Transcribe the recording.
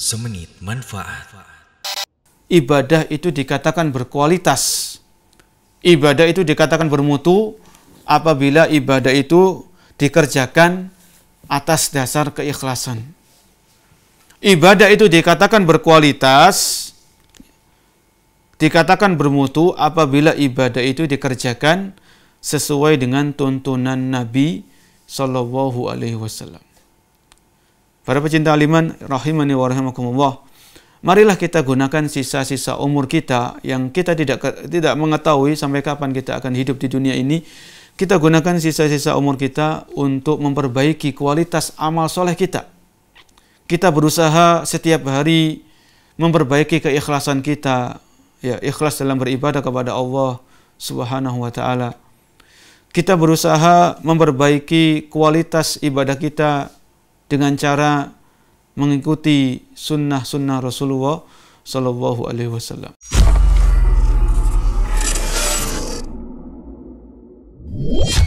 Semenit manfaat. Ibadah itu dikatakan berkualitas. Ibadah itu dikatakan bermutu apabila ibadah itu dikerjakan atas dasar keikhlasan. Ibadah itu dikatakan berkualitas, dikatakan bermutu apabila ibadah itu dikerjakan sesuai dengan tuntunan Nabi Shallallahu Alaihi Wasallam. Para pecinta aliman, rahimani wa rahimakumullah. Marilah kita gunakan sisa-sisa umur kita yang kita tidak tidak mengetahui sampai kapan kita akan hidup di dunia ini. Kita gunakan sisa-sisa umur kita untuk memperbaiki kualitas amal soleh kita. Kita berusaha setiap hari memperbaiki keikhlasan kita, ya ikhlas dalam beribadah kepada Allah Subhanahu wa taala. Kita berusaha memperbaiki kualitas ibadah kita dengan cara mengikuti sunnah-sunnah Rasulullah Sallallahu Alaihi Wasallam. Yeah.